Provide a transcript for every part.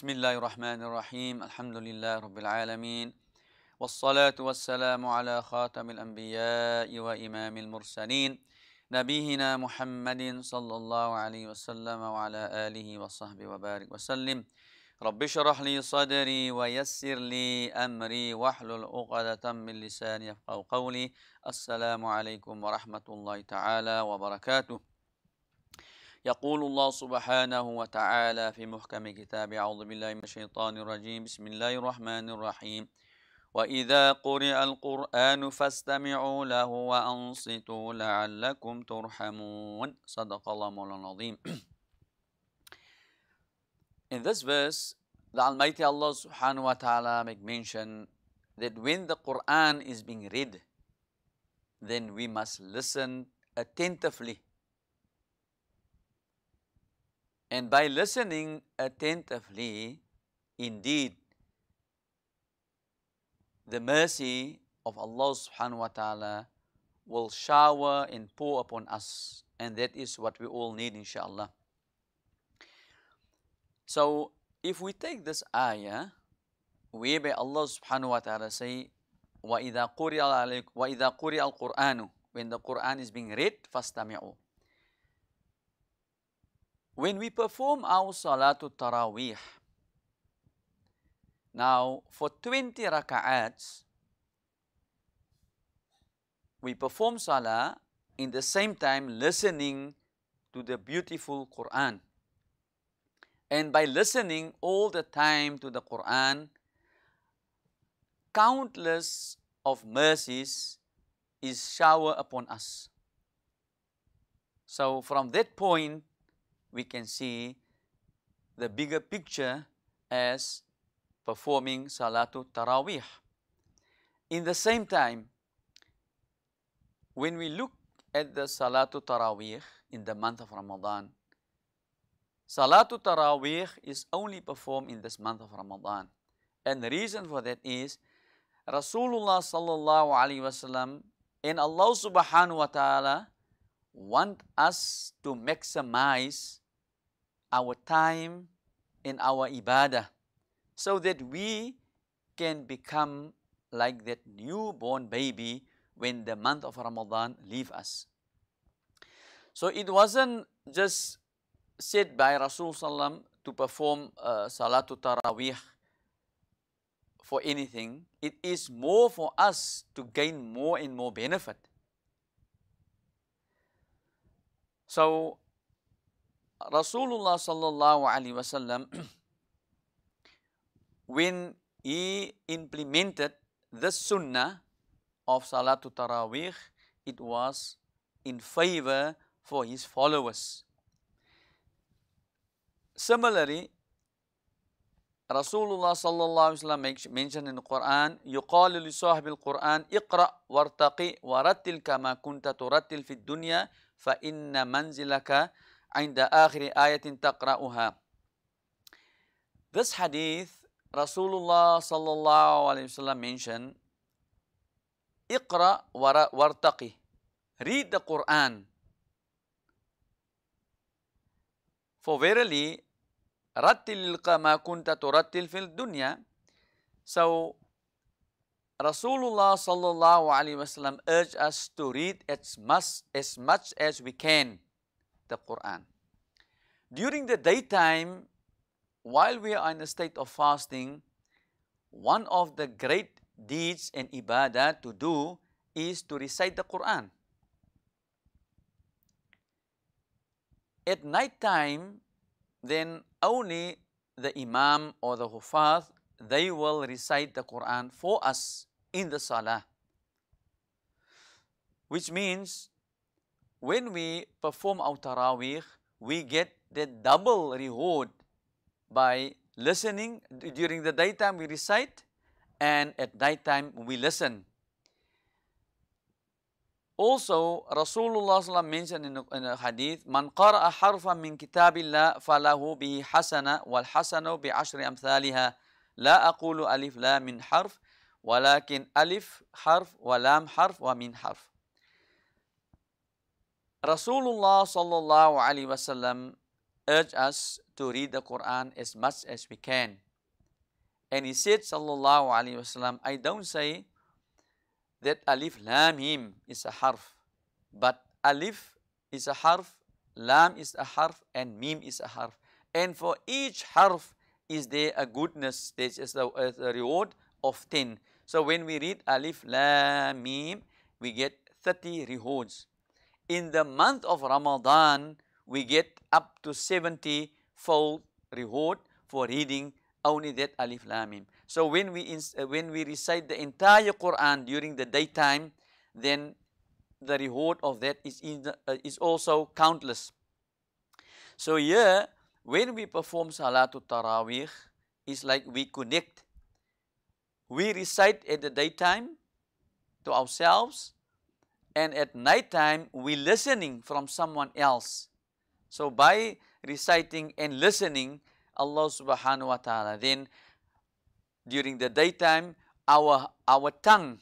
بسم الله الرحمن الرحيم الحمد لله رب العالمين والصلاة والسلام على خاتم الأنبياء وإمام المرسلين نبينا محمد صلى الله عليه وسلم وعلى آله وصحبه وبارك وسلم رب اشرح لي صدري ويسر لي أمري واحلل عقدة من لساني يفقه قولي السلام عليكم ورحمة الله تعالى وبركاته يقول الله سبحانه وتعالى في محكم كتاب أعوذ بالله من الشيطان الرجيم بسم الله الرحمن الرحيم وإذا قرئ القرآن فاستمعوا له وأنصتوا لعلكم ترحمون صدق الله مولانا العظيم In this verse, the Almighty Allah subhanahu wa ta'ala make mention that when the Quran is being read, then we must listen attentively And by listening attentively, indeed, the mercy of Allah subhanahu wa ta'ala will shower and pour upon us. And that is what we all need, inshallah. So, if we take this ayah, whereby Allah subhanahu wa ta'ala say, وَإِذَا قُرِئَ الْقُرْآنُ When the Qur'an is being read, فَاسْتَمِعُوا when we perform our Salatul Taraweeh, now for 20 raka'ats, we perform Salah in the same time listening to the beautiful Quran. And by listening all the time to the Quran, countless of mercies is showered upon us. So from that point, we can see the bigger picture as performing salatul Tarawih. In the same time, when we look at the salatul Tarawih in the month of Ramadan, salatul Tarawih is only performed in this month of Ramadan. And the reason for that is Rasulullah sallallahu alaihi wasallam and Allah subhanahu wa ta'ala want us to maximize our time in our ibadah so that we can become like that newborn baby when the month of Ramadan leave us. So it wasn't just said by Rasulullah to perform uh, Salatul tarawih for anything. It is more for us to gain more and more benefit. So Rasulullah sallallahu alaihi wasallam when he implemented the sunnah of Salatul tarawih, it was in favor for his followers. Similarly, Rasulullah sallallahu alaihi wasallam mentioned in the Quran, يقال لصاحب القرآن اقرأ وارتقي ورتل كما كنت ترتل dunya fa inna منزلك عند آخر آية تقرأها This hadith Rasulullah sallallahu alaihi wasallam mentioned Iqra wartaqi Read the Quran For verily Rattil kama kunta turattil fil dunya So Rasulullah sallallahu alaihi wasallam urged us to read as much as much as we can the Quran. During the daytime, while we are in a state of fasting, one of the great deeds and ibadah to do is to recite the Quran. At night time, then only the Imam or the Hufaz, they will recite the Quran for us in the Salah. Which means when we perform our tarawih, we get the double reward by listening. During the daytime we recite and at nighttime we listen. Also, Rasulullah mentioned in, in a hadith, Man qara'a harfan min kitabillah falahu bihi hasana wal hasanu bi ashri amthaliha. La aqulu alif la min harf, walakin alif harf wa lam harf wa min harf. Rasulullah sallallahu alaihi wasallam urged us to read the Quran as much as we can. And he said sallallahu alaihi wasallam, I don't say that alif lam mim is a harf, but alif is a harf, lam is a harf, and mim is a harf. And for each harf is there a goodness, there is a, a reward of 10. So when we read alif lam mim, we get 30 rewards in the month of Ramadan, we get up to 70 fold reward for reading only that Alif Lamim. So when we, uh, when we recite the entire Quran during the daytime, then the reward of that is, the, uh, is also countless. So here, when we perform Salatul tarawih, it's like we connect. We recite at the daytime to ourselves and at night time we listening from someone else. So by reciting and listening Allah subhanahu wa ta'ala then during the daytime our our tongue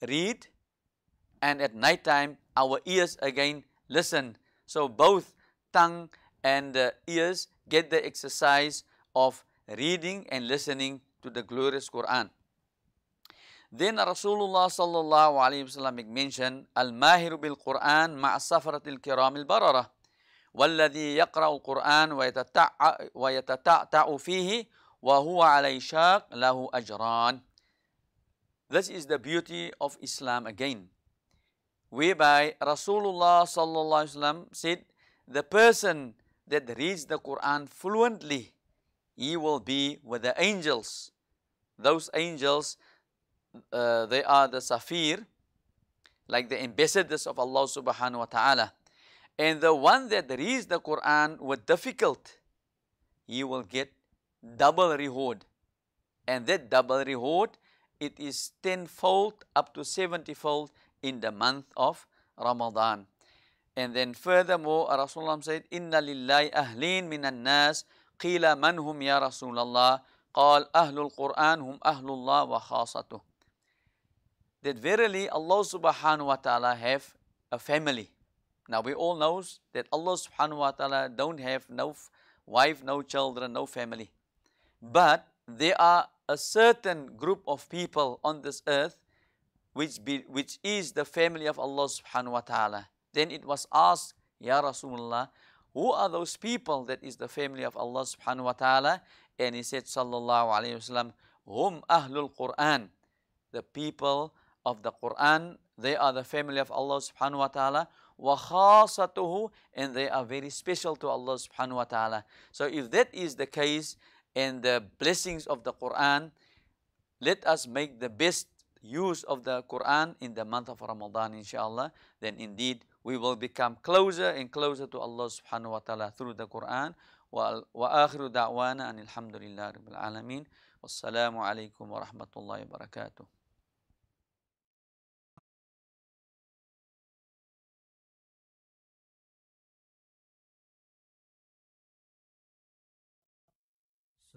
read and at night time our ears again listen. So both tongue and ears get the exercise of reading and listening to the glorious Quran. Then Rasulullah sallallahu alaihi wasallam mentioned al-mahiru bil Quran ma'a safaratil kiramil bararah. والذي يقرأ القرآن ويتتعتع فيه وهو على شاق له أجران. This is the beauty of Islam again. Whereby Rasulullah sallallahu alaihi wasallam said, the person that reads the Quran fluently, he will be with the angels. Those angels uh, they are the safir, like the ambassadors of Allah subhanahu wa ta'ala. And the one that reads the Quran with difficulty, he will get double reward. And that double reward, it is tenfold up to seventyfold in the month of Ramadan. And then furthermore, Rasulullah said, Inna lillahi min minan nas, qila manhum ya Rasulullah, qal ahlul Quran hum ahlullah wa khasatuh that verily Allah subhanahu wa ta'ala have a family. Now we all knows that Allah subhanahu wa ta'ala don't have no wife, no children, no family. But there are a certain group of people on this earth which, be, which is the family of Allah subhanahu wa ta'ala. Then it was asked, Ya Rasulullah, who are those people that is the family of Allah subhanahu wa ta'ala? And he said, Sallallahu alayhi wa sallam, Hum ahlul Quran. The people of the Quran. They are the family of Allah subhanahu wa ta'ala. وَخَاصَتُهُ And they are very special to Allah subhanahu wa ta'ala. So if that is the case and the blessings of the Quran, let us make the best use of the Quran in the month of Ramadan inshallah. Then indeed we will become closer and closer to Allah subhanahu wa ta'ala through the Quran. وآخر دعوانا أن الحمد لله رب العالمين والسلام عليكم ورحمة الله وبركاته